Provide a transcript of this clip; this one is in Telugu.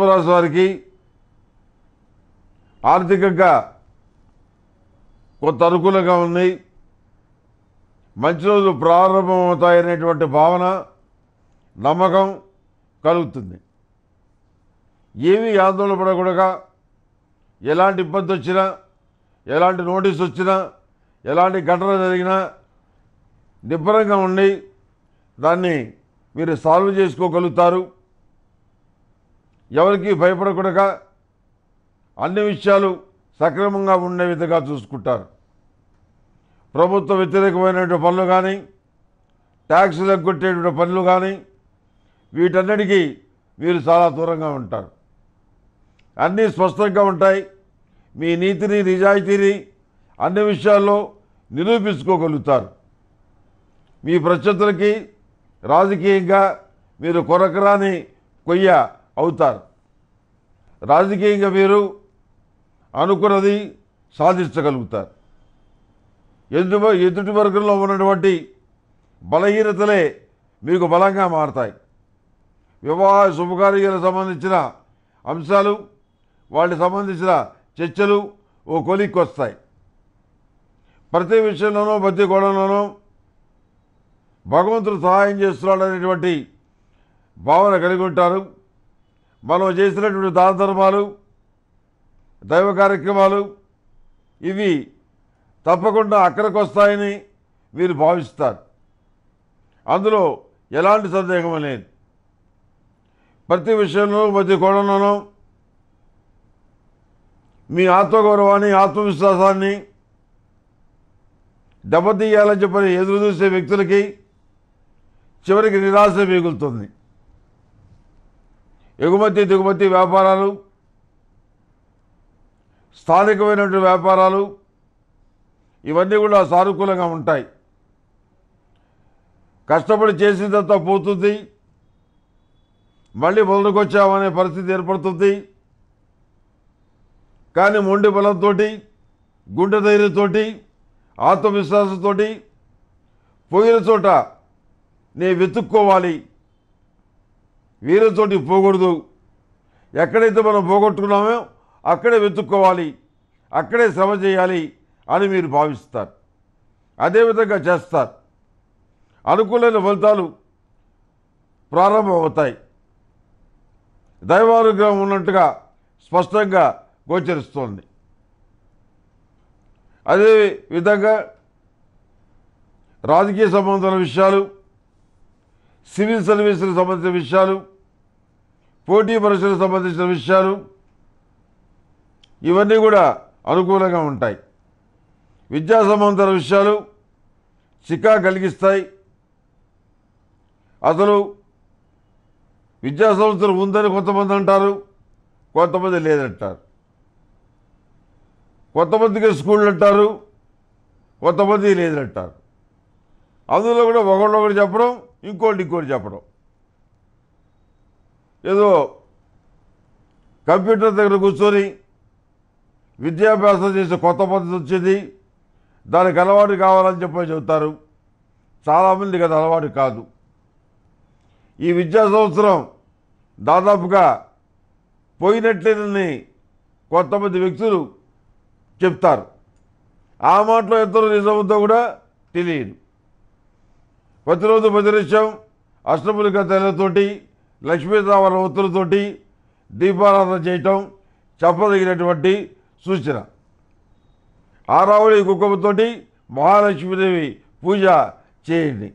వృషభరాశి వారికి ఆర్థికంగా కొంత అనుకూలంగా ఉన్నాయి మంచి రోజులు ప్రారంభమవుతాయనేటువంటి భావన నమ్మకం కలుగుతుంది ఏమీ ఆందోళన పడకూడగా ఎలాంటి ఇబ్బంది వచ్చినా ఎలాంటి నోటీస్ వచ్చినా ఎలాంటి ఘటన జరిగినా నిబ్బరంగా ఉండి దాన్ని మీరు సాల్వ్ చేసుకోగలుగుతారు ఎవరికి భయపడకూడక అన్ని విషయాలు సక్రమంగా ఉండే విధంగా చూసుకుంటారు ప్రభుత్వ వ్యతిరేకమైనటువంటి పనులు కానీ ట్యాక్స్ ఎగ్గొట్టేటువంటి పనులు కానీ వీటన్నిటికీ మీరు చాలా దూరంగా ఉంటారు అన్నీ స్పష్టంగా ఉంటాయి మీ నీతిని నిజాయితీని అన్ని విషయాల్లో నిరూపించుకోగలుగుతారు మీ ప్రత్యర్థులకి రాజకీయంగా మీరు కొరకరాని కొయ్య అవుతారు రాజకీయంగా మీరు అనుకున్నది సాధించగలుగుతారు ఎందు ఎదుటి వర్గంలో ఉన్నటువంటి బలహీనతలే మీకు బలంగా మారతాయి వివాహ శుభకార్యాలకు సంబంధించిన అంశాలు వాటికి సంబంధించిన చర్చలు ఓ కొలిక్కి వస్తాయి ప్రతి విషయంలోనూ ప్రతి కోణంలోనూ భగవంతుడు సహాయం చేస్తున్నాడు అనేటువంటి భావన కలిగి ఉంటారు మనం చేసినటువంటి దాన ధర్మాలు దైవ కార్యక్రమాలు ఇవి తప్పకుండా అక్కడికి వస్తాయని మీరు భావిస్తారు అందులో ఎలాంటి సందేహం లేదు ప్రతి విషయంలో ప్రతి కోణంలోనూ మీ ఆత్మగౌరవాన్ని ఆత్మవిశ్వాసాన్ని దెబ్బతీయాలని చెప్పని ఎదురు చూసే వ్యక్తులకి చివరికి నిరాశ మిగులుతుంది ఎగుమతి దిగుమతి వ్యాపారాలు స్థానికమైనటువంటి వ్యాపారాలు ఇవన్నీ కూడా సానుకూలంగా ఉంటాయి కష్టపడి చేసినంత పోతుంది మళ్ళీ మొదలుకొచ్చామనే పరిస్థితి ఏర్పడుతుంది కానీ మొండి బలంతో గుండె ధైర్యంతో ఆత్మవిశ్వాసంతో పోయిన చోట నీ వెతుక్కోవాలి వీరితోటి చోటి పోకూడదు ఎక్కడైతే మనం పోగొట్టుకున్నామో అక్కడే వెతుక్కోవాలి అక్కడే శ్రమ చేయాలి అని మీరు భావిస్తారు అదేవిధంగా చేస్తారు అనుకూలమైన ఫలితాలు ప్రారంభమవుతాయి దైవానుగ్రహం ఉన్నట్టుగా స్పష్టంగా గోచరిస్తోంది అదే విధంగా రాజకీయ సంబంధమైన విషయాలు సివిల్ సర్వీసులకు సంబంధించిన విషయాలు పోటీ పరీక్షలకు సంబంధించిన విషయాలు ఇవన్నీ కూడా అనుకూలంగా ఉంటాయి విద్యా సంబంధ విషయాలు చికా కలిగిస్తాయి అసలు విద్యా సంస్థలు ఉందని కొంతమంది అంటారు కొంతమంది లేదంటారు కొంతమందికి స్కూళ్ళు అంటారు కొంతమంది లేదంటారు అందులో కూడా ఒకళ్ళు ఒకటి చెప్పడం ఇంకోటి ఇంకోటి చెప్పడం ఏదో కంప్యూటర్ దగ్గర కూర్చొని విద్యాభ్యాసం చేసే కొత్త పద్ధతి వచ్చింది దానికి అలవాటు కావాలని చెప్పి చెబుతారు చాలామంది కదా అలవాటు కాదు ఈ విద్యా సంవత్సరం దాదాపుగా పోయినట్లేనని కొంతమంది వ్యక్తులు చెప్తారు ఆ మాటలో ఎంతో నిజమంతో కూడా తెలియదు ప్రతిరోజు ప్రతినిత్యం అష్టములుగా తెల్లతోటి లక్ష్మీదేవర ఒత్తులతోటి దీపారాధన చేయటం చెప్పదగినటువంటి సూచన ఆరావళి కుక్కమ్మతోటి మహాలక్ష్మీదేవి పూజ చేయండి